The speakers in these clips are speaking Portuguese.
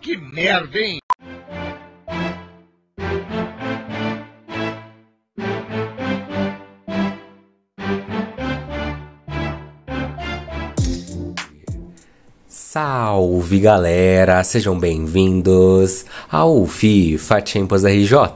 Que merda, hein? Salve galera, sejam bem-vindos ao FIFA Champions RJ.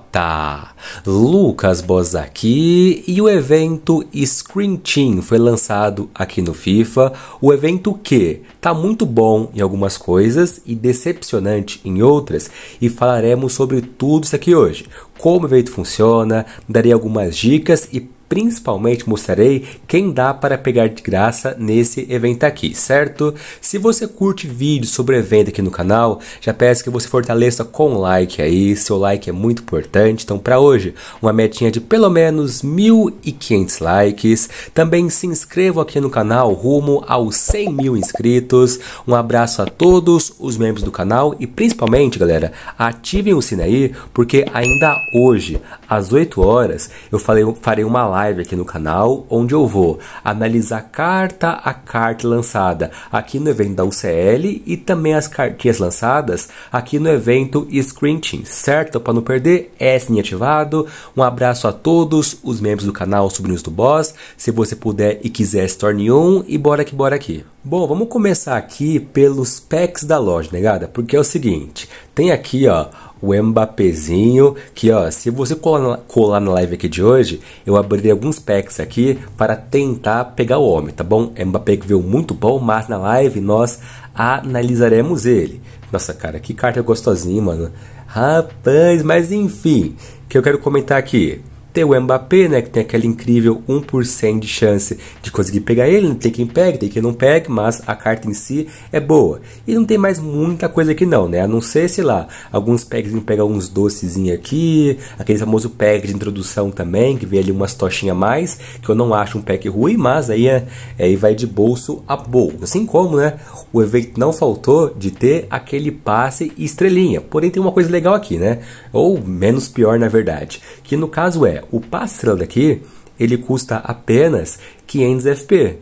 Lucas Bos aqui e o evento Screen Team foi lançado aqui no FIFA. O evento que tá muito bom em algumas coisas e decepcionante em outras, e falaremos sobre tudo isso aqui hoje. Como o evento funciona, darei algumas dicas e principalmente mostrarei quem dá para pegar de graça nesse evento aqui, certo? Se você curte vídeos sobre evento aqui no canal, já peço que você fortaleça com like aí, seu like é muito importante. Então para hoje, uma metinha de pelo menos 1.500 likes. Também se inscreva aqui no canal rumo aos 100 mil inscritos. Um abraço a todos os membros do canal e principalmente, galera, ativem o sino aí, porque ainda hoje, às 8 horas, eu falei, farei uma live live aqui no canal, onde eu vou analisar carta a carta lançada aqui no evento da UCL e também as cartinhas lançadas aqui no evento Screen Team, certo? Para não perder, é sim ativado. Um abraço a todos os membros do canal Sobrinhos do Boss. Se você puder e quiser, se torne um e bora que bora aqui. Bom, vamos começar aqui pelos packs da loja, negada? Porque é o seguinte, tem aqui ó o Mbappezinho, que ó, se você colar na, colar na live aqui de hoje, eu abrirei alguns packs aqui para tentar pegar o homem, tá bom? Mbappé que veio muito bom, mas na live nós analisaremos ele. Nossa, cara, que carta gostosinha, mano. Rapaz, mas enfim, que eu quero comentar aqui. Tem o Mbappé, né, que tem aquela incrível 1% de chance de conseguir pegar ele, tem quem pegue, tem quem não pegue, mas a carta em si é boa. E não tem mais muita coisa aqui não, né, a não ser, sei lá, alguns packs em pegam uns docezinhos aqui, aquele famoso pack de introdução também, que vem ali umas tochinhas a mais, que eu não acho um pack ruim, mas aí, é, aí vai de bolso a bolso. Assim como, né, o evento não faltou de ter aquele passe estrelinha, porém tem uma coisa legal aqui, né, ou menos pior na verdade, que no caso é o estrela daqui, ele custa apenas 500 FP.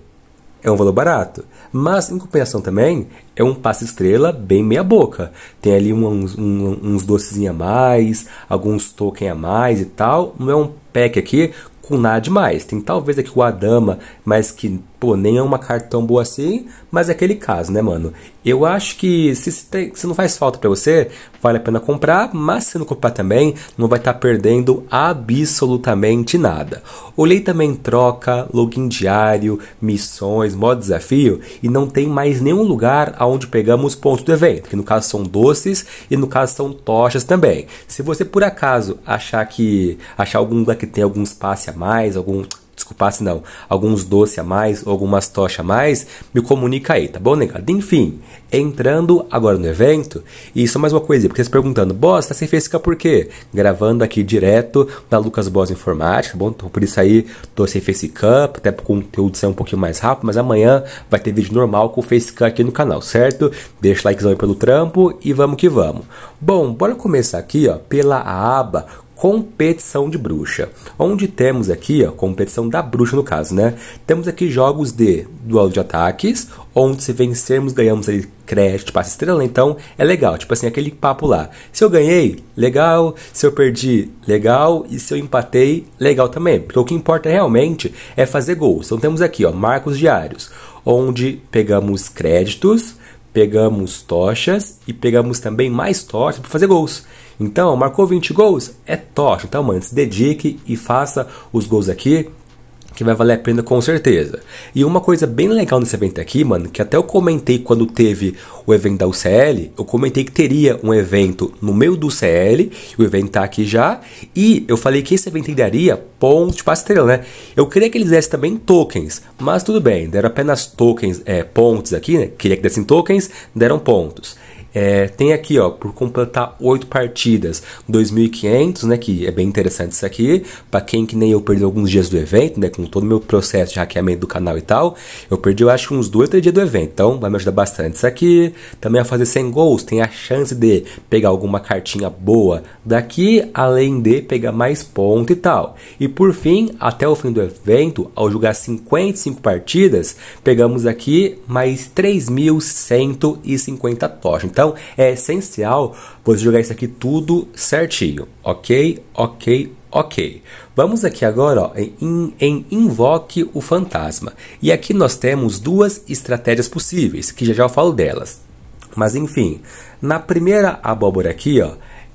É um valor barato. Mas, em compensação também, é um passe estrela bem meia boca. Tem ali uns, uns, uns doces a mais, alguns token a mais e tal. Não é um pack aqui com nada demais. Tem talvez aqui o Adama, mas que pô, nem é uma carta tão boa assim, mas é aquele caso, né, mano? Eu acho que se, se não faz falta para você, vale a pena comprar, mas se não comprar também, não vai estar tá perdendo absolutamente nada. Olhei também troca, login diário, missões, modo desafio, e não tem mais nenhum lugar aonde pegamos pontos do evento, que no caso são doces e no caso são tochas também. Se você por acaso achar que achar algum lugar que tem algum espaço a mais, algum passe não, alguns doces a mais ou algumas tochas a mais, me comunica aí, tá bom, negado? Enfim, entrando agora no evento, e só mais uma coisa, porque vocês perguntando, bosta, tá sem Facecam por quê? Gravando aqui direto da Lucas Boss Informática, tá bom? Então por isso aí tô sem Facecam, até pro conteúdo ser um pouquinho mais rápido, mas amanhã vai ter vídeo normal com o Facecam aqui no canal, certo? Deixa o likezão aí pelo trampo e vamos que vamos. Bom, bora começar aqui, ó, pela aba competição de bruxa, onde temos aqui, ó, competição da bruxa no caso, né? Temos aqui jogos de duelo de ataques, onde se vencermos ganhamos aí crédito, passa estrela, então é legal, tipo assim, aquele papo lá. Se eu ganhei, legal, se eu perdi, legal, e se eu empatei, legal também, porque o que importa realmente é fazer gols. Então temos aqui, ó, marcos diários, onde pegamos créditos, pegamos tochas e pegamos também mais tochas para fazer gols. Então, marcou 20 gols? É tocha. Então, mano, se dedique e faça os gols aqui que vai valer a pena com certeza. E uma coisa bem legal nesse evento aqui, mano, que até eu comentei quando teve o evento da UCL, eu comentei que teria um evento no meio do UCL, o evento tá aqui já, e eu falei que esse evento daria ponto para estrela, né? Eu queria que eles dessem também tokens, mas tudo bem, deram apenas tokens, é, pontos aqui, né? Queria que dessem tokens, deram pontos. É, tem aqui, ó, por completar oito partidas, 2.500, né, que é bem interessante isso aqui, para quem que nem eu perdi alguns dias do evento, né, com todo o meu processo de hackeamento do canal e tal, eu perdi, eu acho, uns dois, três dias do evento, então vai me ajudar bastante isso aqui. Também a fazer 100 gols, tem a chance de pegar alguma cartinha boa daqui, além de pegar mais ponto e tal. E por fim, até o fim do evento, ao jogar 55 partidas, pegamos aqui mais 3.150 tochas. Então, então é essencial você jogar isso aqui tudo certinho, ok? Ok, ok. Vamos aqui agora ó, em, em Invoque o Fantasma. E aqui nós temos duas estratégias possíveis, que já já eu falo delas. Mas enfim, na primeira abóbora aqui, ó,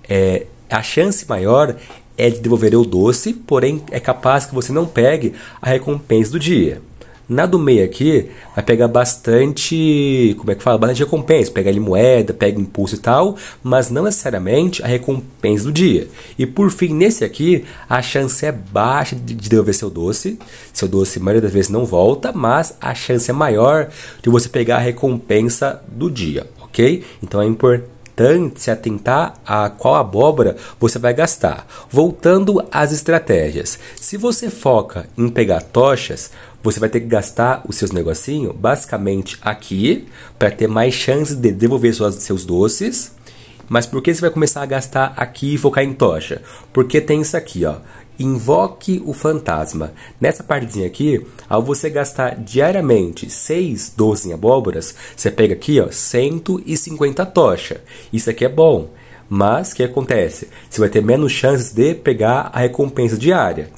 é, a chance maior é de devolver o doce, porém é capaz que você não pegue a recompensa do dia. Na do meio aqui, vai pegar bastante, como é que fala? Bastante recompensa. Pega ali moeda, pega impulso e tal, mas não necessariamente a recompensa do dia. E por fim, nesse aqui, a chance é baixa de devolver seu doce. Seu doce, a maioria das vezes, não volta, mas a chance é maior de você pegar a recompensa do dia, ok? Então é importante importante se atentar a qual abóbora você vai gastar. Voltando às estratégias, se você foca em pegar tochas, você vai ter que gastar os seus negocinhos basicamente aqui para ter mais chance de devolver suas, seus doces. Mas por que você vai começar a gastar aqui e focar em tocha? Porque tem isso aqui, ó. Invoque o fantasma. Nessa partezinha aqui, ao você gastar diariamente 6 doces em abóboras, você pega aqui, ó, 150 tocha. Isso aqui é bom. Mas o que acontece? Você vai ter menos chances de pegar a recompensa diária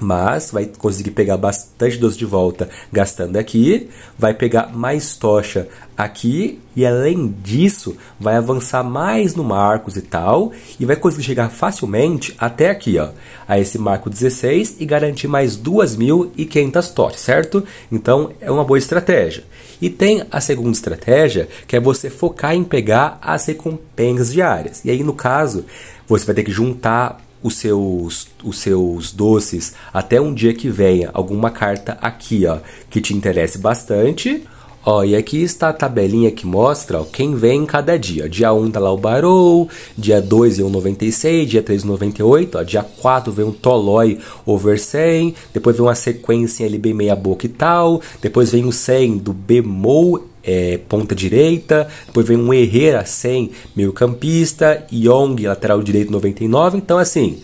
mas vai conseguir pegar bastante doce de volta gastando aqui, vai pegar mais tocha aqui e além disso vai avançar mais no Marcos e tal e vai conseguir chegar facilmente até aqui ó, a esse Marco 16 e garantir mais 2.500 tochas, certo? Então é uma boa estratégia. E tem a segunda estratégia que é você focar em pegar as recompensas diárias e aí no caso você vai ter que juntar os seus, os seus doces até um dia que venha alguma carta aqui, ó, que te interesse bastante. Ó, e aqui está a tabelinha que mostra ó, quem vem cada dia. Dia 1 tá lá o Barou, dia 2 vem o 96, dia 3 o 98, ó, dia 4 vem o Tolói over 100, depois vem uma sequência ali bem meia boca e tal, depois vem o 100 do Bemol é, ponta direita, depois vem um Herrera 100, meio campista, Young, lateral direito 99, então assim,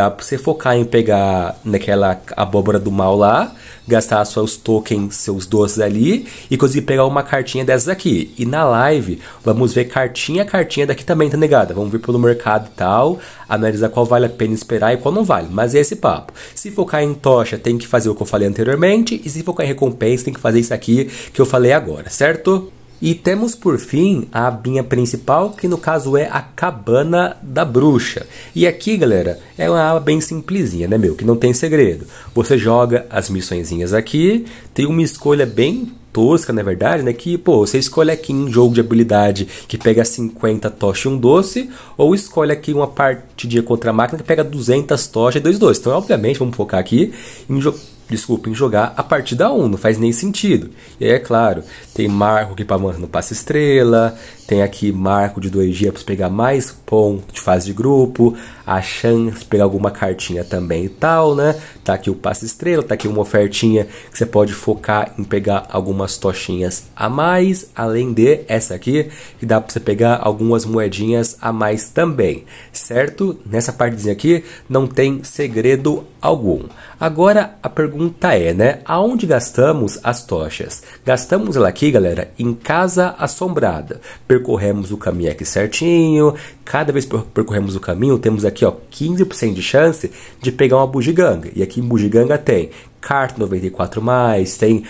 Dá pra você focar em pegar naquela abóbora do mal lá, gastar seus tokens, seus doces ali e conseguir pegar uma cartinha dessas aqui. E na live, vamos ver cartinha a cartinha daqui também, tá ligado? Vamos ver pelo mercado e tal, analisar qual vale a pena esperar e qual não vale. Mas é esse papo. Se focar em tocha, tem que fazer o que eu falei anteriormente. E se focar em recompensa, tem que fazer isso aqui que eu falei agora, certo? E temos por fim a abinha principal, que no caso é a cabana da bruxa. E aqui, galera, é uma aba bem simplesinha, né, meu? Que não tem segredo. Você joga as missõezinhas aqui, tem uma escolha bem tosca, na verdade, né? Que, pô, você escolhe aqui um jogo de habilidade que pega 50 tocha e um doce, ou escolhe aqui uma partidinha contra a máquina que pega 200 tocha e dois doces. Então, obviamente, vamos focar aqui em jogo desculpem jogar a partida 1, não faz nem sentido. E aí, é claro, tem Marco que para no passe estrela, tem aqui Marco de 2 dias para pegar mais ponto de fase de grupo, a chance pegar alguma cartinha também e tal, né? Tá aqui o passe estrela, tá aqui uma ofertinha que você pode focar em pegar algumas tochinhas a mais, além de essa aqui, que dá para você pegar algumas moedinhas a mais também, certo? Nessa partezinha aqui não tem segredo algum. Agora a pergunta pergunta é, né? Aonde gastamos as tochas? Gastamos ela aqui, galera, em Casa Assombrada. Percorremos o caminho aqui certinho. Cada vez que percorremos o caminho, temos aqui, ó, 15% de chance de pegar uma bugiganga. E aqui em bugiganga tem carta 94+, tem,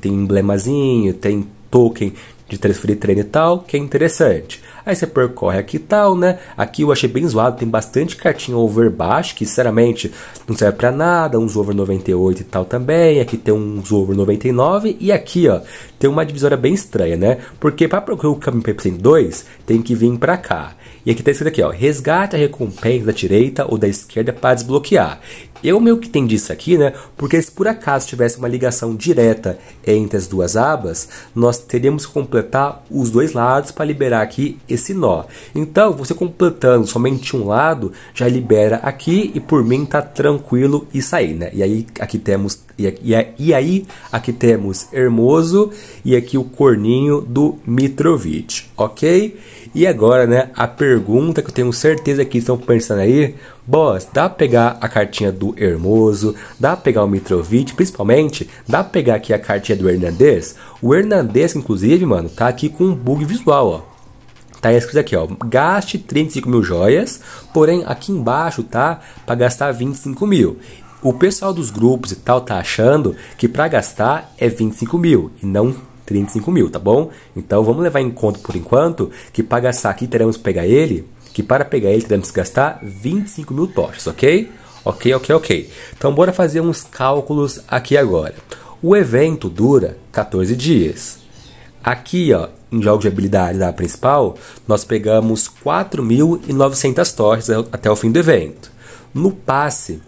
tem emblemazinho, tem token de transferir treino e tal, que é interessante. Aí você percorre aqui e tal, né? Aqui eu achei bem zoado, tem bastante cartinha over baixo, que sinceramente não serve para nada, uns over 98 e tal também, aqui tem uns over 99 e aqui, ó, tem uma divisória bem estranha, né? Porque para procurar o Caminho Pepsi 2, tem que vir para cá. E aqui tá escrito aqui, ó, resgate a recompensa da direita ou da esquerda para desbloquear. Eu meio que entendi isso aqui, né? Porque se por acaso tivesse uma ligação direta entre as duas abas, nós teríamos que completar os dois lados para liberar aqui esse nó. Então, você completando somente um lado, já libera aqui e por mim tá tranquilo isso aí, né? E aí aqui temos e, aí aqui temos Hermoso e aqui o corninho do Mitrovic, ok? E agora, né, a pergunta que eu tenho certeza que estão pensando aí, Boas, dá pra pegar a cartinha do Hermoso, dá pra pegar o Mitrovic, principalmente, dá pra pegar aqui a cartinha do Hernandes. O Hernandes, inclusive, mano, tá aqui com um bug visual, ó. Tá escrito aqui, ó. Gaste 35 mil joias, porém aqui embaixo tá para gastar 25 mil. O pessoal dos grupos e tal tá achando que para gastar é 25 mil e não 35 mil, tá bom? Então vamos levar em conta por enquanto que para gastar aqui teremos que pegar ele que para pegar ele teremos que gastar 25 mil tochas, ok? Ok, ok, ok. Então bora fazer uns cálculos aqui agora. O evento dura 14 dias. Aqui, ó, em jogos de habilidade da principal, nós pegamos 4.900 tochas até o fim do evento. No passe,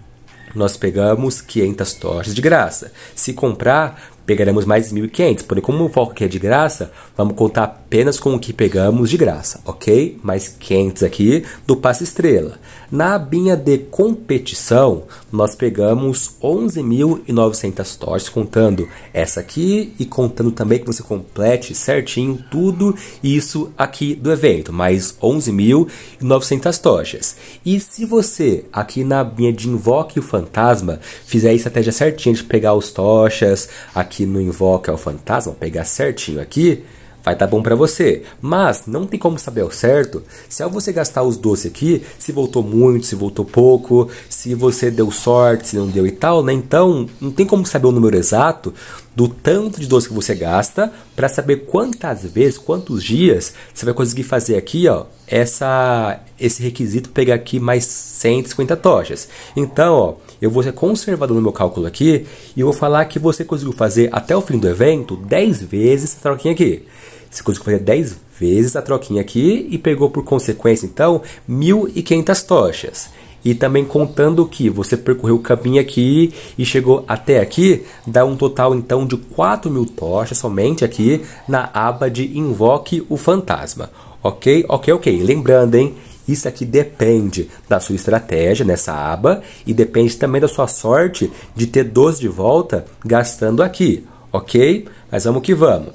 nós pegamos 500 tochas de graça. Se comprar, pegaremos mais 1.500. Porém, como o foco aqui é de graça, vamos contar apenas com o que pegamos de graça, ok? Mais 500 aqui do passe estrela. Na abinha de competição, nós pegamos 11.900 torres, contando essa aqui e contando também que você complete certinho tudo isso aqui do evento, mais 11.900 tochas. E se você aqui na abinha de invoque o fantasma fizer a estratégia certinha de pegar os tochas, aqui aqui no Invoca ao Fantasma, pegar certinho aqui, vai tá bom para você. Mas não tem como saber ao certo se ao você gastar os doces aqui, se voltou muito, se voltou pouco, se você deu sorte, se não deu e tal, né? Então, não tem como saber o número exato do tanto de doce que você gasta para saber quantas vezes, quantos dias você vai conseguir fazer aqui, ó, essa esse requisito pegar aqui mais 150 tochas. Então, ó, eu vou ser conservador no meu cálculo aqui e vou falar que você conseguiu fazer até o fim do evento 10 vezes essa troquinha aqui. Você conseguiu fazer 10 vezes a troquinha aqui e pegou por consequência então 1.500 tochas. E também contando que você percorreu o caminho aqui e chegou até aqui, dá um total então de 4.000 mil tochas somente aqui na aba de Invoque o Fantasma. Ok, ok, ok. Lembrando, hein? Isso aqui depende da sua estratégia nessa aba e depende também da sua sorte de ter 12 de volta gastando aqui, ok? Mas vamos que vamos.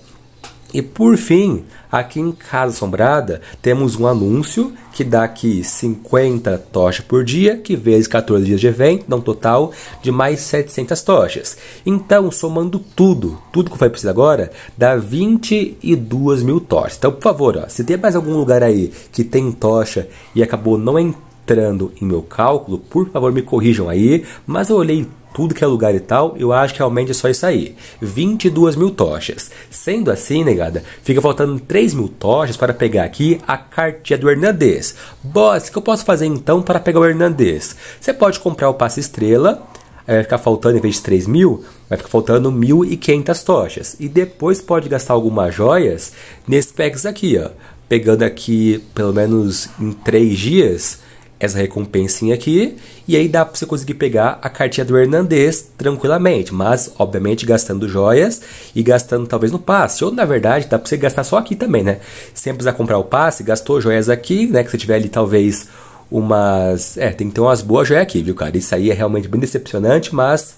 E por fim, aqui em Casa Assombrada, temos um anúncio que dá aqui 50 tochas por dia, que vezes 14 dias de evento, dá um total de mais 700 tochas. Então, somando tudo, tudo que foi falei agora, dá 22 mil tochas. Então, por favor, ó, se tem mais algum lugar aí que tem tocha e acabou não entrando em meu cálculo, por favor me corrijam aí, mas eu olhei tudo que é lugar e tal, eu acho que realmente é só isso aí. 22 mil tochas. Sendo assim, negada, fica faltando 3 mil tochas para pegar aqui a cartinha do Hernandes. Boss, o que eu posso fazer então para pegar o Hernandes? Você pode comprar o passe estrela, aí eh, vai ficar faltando, em vez de 3 mil, vai ficar faltando 1.500 tochas. E depois pode gastar algumas joias nesses packs aqui, ó. Pegando aqui, pelo menos em 3 dias, essa recompensinha aqui, e aí dá para você conseguir pegar a cartinha do Hernandes tranquilamente, mas obviamente gastando joias e gastando talvez no passe, ou na verdade dá para você gastar só aqui também, né? Sem precisar comprar o passe, gastou joias aqui, né? Que você tiver ali talvez umas. É, tem que ter umas boas joias aqui, viu, cara? Isso aí é realmente bem decepcionante, mas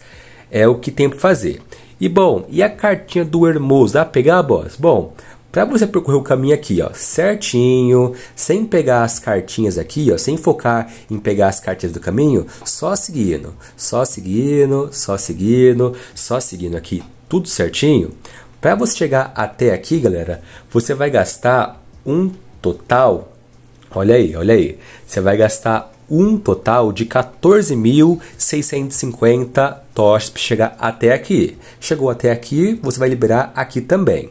é o que tem para fazer. E bom, e a cartinha do Hermoso? Dá pra pegar, boss? Bom. Para você percorrer o caminho aqui, ó, certinho, sem pegar as cartinhas aqui, ó, sem focar em pegar as cartinhas do caminho, só seguindo, só seguindo, só seguindo, só seguindo aqui, tudo certinho. Para você chegar até aqui, galera, você vai gastar um total, olha aí, olha aí, você vai gastar um total de 14.650 toshs para chegar até aqui. Chegou até aqui, você vai liberar aqui também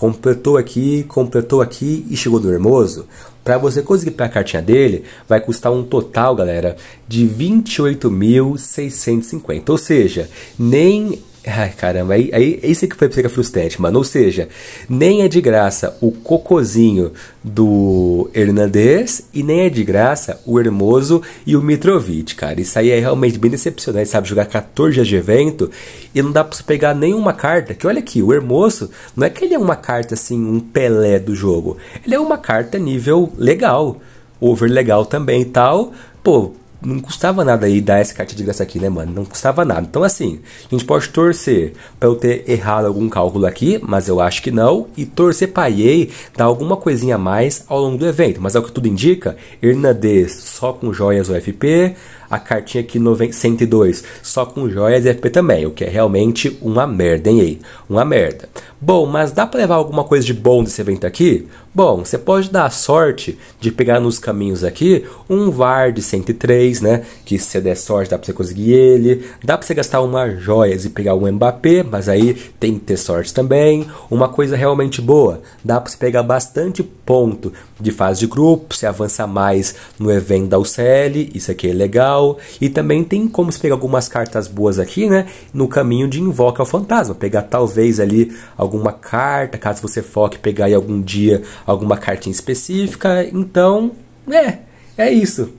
completou aqui, completou aqui e chegou no Hermoso. Para você conseguir para a cartinha dele, vai custar um total, galera, de 28.650. Ou seja, nem Ai, caramba, aí, aí isso que foi fica é frustrante, mano. Ou seja, nem é de graça o cocozinho do Hernandes e nem é de graça o Hermoso e o Mitrovic, cara. Isso aí é realmente bem decepcionante, sabe? Jogar 14 dias de evento e não dá pra você pegar nenhuma carta. Que olha aqui, o Hermoso não é que ele é uma carta assim, um Pelé do jogo. Ele é uma carta nível legal, over legal também e tal. Pô, não custava nada aí dar essa carta de graça aqui, né, mano? Não custava nada. Então, assim, a gente pode torcer para eu ter errado algum cálculo aqui, mas eu acho que não. E torcer para EA dar alguma coisinha a mais ao longo do evento. Mas é o que tudo indica: Hernandez só com joias UFP, a cartinha aqui 102, só com joias e FP também, o que é realmente uma merda, hein? Ei? Uma merda. Bom, mas dá para levar alguma coisa de bom desse evento aqui? Bom, você pode dar a sorte de pegar nos caminhos aqui um VAR de 103, né? Que se você der sorte dá pra você conseguir ele. Dá pra você gastar uma joias e pegar um Mbappé, mas aí tem que ter sorte também. Uma coisa realmente boa, dá pra você pegar bastante ponto de fase de grupo, você avança mais no evento da UCL, isso aqui é legal. E também tem como pegar algumas cartas boas aqui, né? No caminho de invoca o fantasma. Pegar talvez ali alguma carta, caso você foque pegar aí algum dia alguma cartinha específica. Então, é, é isso.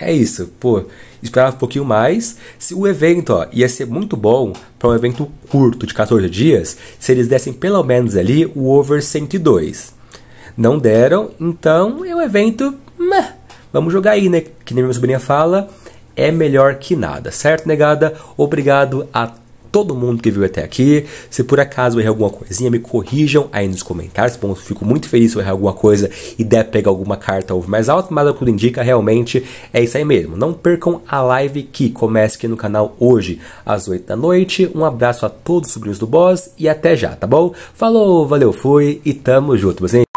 É isso, pô. Esperava um pouquinho mais. Se o evento ó, ia ser muito bom para um evento curto de 14 dias, se eles dessem pelo menos ali o over 102. Não deram, então é um evento. Meh. Vamos jogar aí, né? Que nem minha sobrinha fala é melhor que nada, certo, negada? Obrigado a todo mundo que viu até aqui. Se por acaso eu errei alguma coisinha, me corrijam aí nos comentários. Tá bom, fico muito feliz se eu errei alguma coisa e der pegar alguma carta ou mais alto, mas é o que tudo indica realmente é isso aí mesmo. Não percam a live que começa aqui no canal hoje às 8 da noite. Um abraço a todos os sobrinhos do boss e até já, tá bom? Falou, valeu, fui e tamo junto, você.